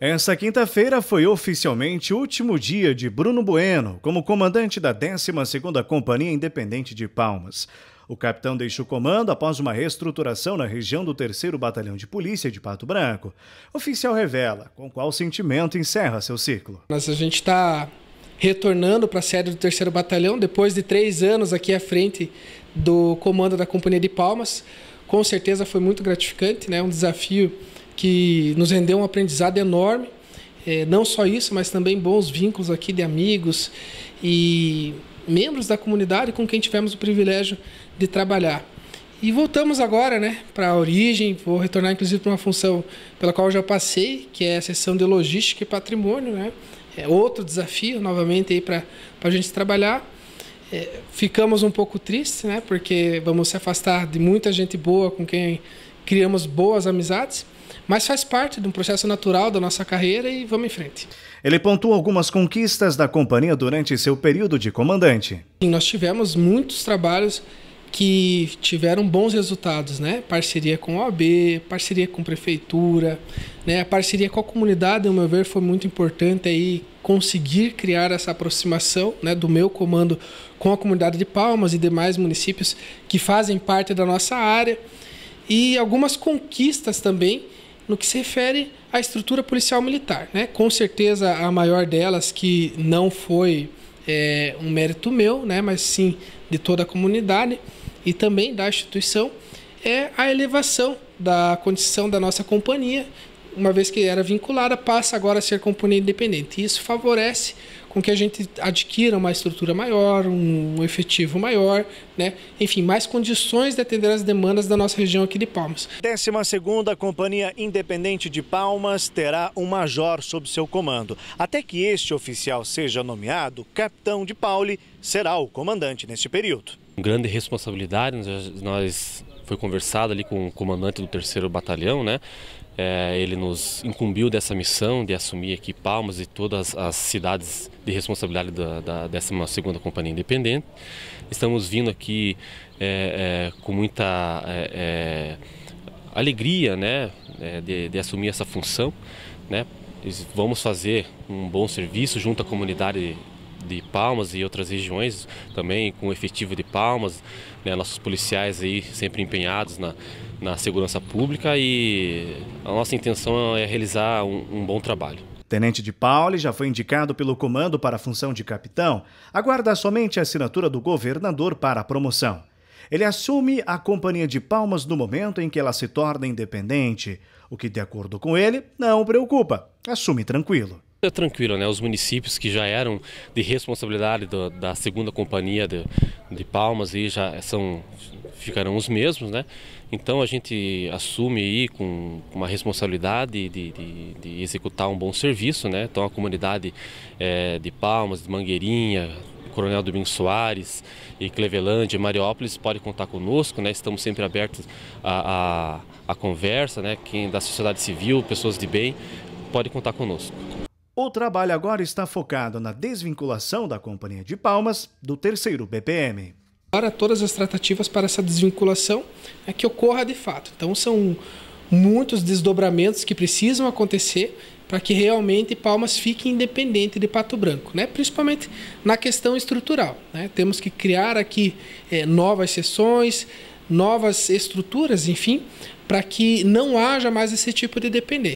Essa quinta-feira foi oficialmente o último dia de Bruno Bueno como comandante da 12ª Companhia Independente de Palmas. O capitão deixa o comando após uma reestruturação na região do 3 Batalhão de Polícia de Pato Branco. O oficial revela com qual sentimento encerra seu ciclo. Mas a gente está retornando para a sede do 3 Batalhão depois de três anos aqui à frente do comando da Companhia de Palmas. Com certeza foi muito gratificante, né? um desafio que nos rendeu um aprendizado enorme. É, não só isso, mas também bons vínculos aqui de amigos e membros da comunidade com quem tivemos o privilégio de trabalhar. E voltamos agora né, para a origem, vou retornar inclusive para uma função pela qual já passei, que é a seção de logística e patrimônio. Né? É outro desafio, novamente, para a gente trabalhar. É, ficamos um pouco tristes, né, porque vamos se afastar de muita gente boa com quem criamos boas amizades mas faz parte de um processo natural da nossa carreira e vamos em frente. Ele pontua algumas conquistas da companhia durante seu período de comandante. Sim, nós tivemos muitos trabalhos que tiveram bons resultados, né? Parceria com a OAB, parceria com a prefeitura, né? A parceria com a comunidade, ao meu ver, foi muito importante aí conseguir criar essa aproximação, né, do meu comando com a comunidade de Palmas e demais municípios que fazem parte da nossa área e algumas conquistas também no que se refere à estrutura policial militar. Né? Com certeza a maior delas, que não foi é, um mérito meu, né? mas sim de toda a comunidade e também da instituição, é a elevação da condição da nossa companhia uma vez que era vinculada, passa agora a ser componente independente. E isso favorece com que a gente adquira uma estrutura maior, um efetivo maior, né? enfim, mais condições de atender as demandas da nossa região aqui de Palmas. 12ª Companhia Independente de Palmas terá um major sob seu comando. Até que este oficial seja nomeado, capitão de Pauli será o comandante neste período. Uma grande responsabilidade, nós foi conversado ali com o comandante do terceiro batalhão, né? É, ele nos incumbiu dessa missão de assumir aqui Palmas e todas as cidades de responsabilidade da, da 12 Companhia Independente. Estamos vindo aqui é, é, com muita é, é, alegria né, é, de, de, assumir essa função. Né? Vamos fazer um bom serviço junto à comunidade de Palmas e outras regiões também, com o efetivo de Palmas, né? nossos policiais aí sempre empenhados na na segurança pública e a nossa intenção é realizar um, um bom trabalho. Tenente de Pauli já foi indicado pelo comando para a função de capitão, aguarda somente a assinatura do governador para a promoção. Ele assume a Companhia de Palmas no momento em que ela se torna independente, o que, de acordo com ele, não preocupa. Assume tranquilo. É tranquilo, né? Os municípios que já eram de responsabilidade do, da segunda companhia de, de Palmas e já são ficarão os mesmos, né? Então a gente assume aí com uma responsabilidade de, de, de executar um bom serviço, né? Então a comunidade é, de Palmas, de Mangueirinha, Coronel Domingos Soares e Cleveland Mariópolis pode contar conosco, né? Estamos sempre abertos à conversa, né? Quem da sociedade civil, pessoas de bem, pode contar conosco. O trabalho agora está focado na desvinculação da Companhia de Palmas do terceiro BPM para todas as tratativas para essa desvinculação é que ocorra de fato. Então são muitos desdobramentos que precisam acontecer para que realmente Palmas fique independente de Pato Branco, né? principalmente na questão estrutural. Né? Temos que criar aqui é, novas sessões, novas estruturas, enfim, para que não haja mais esse tipo de dependência.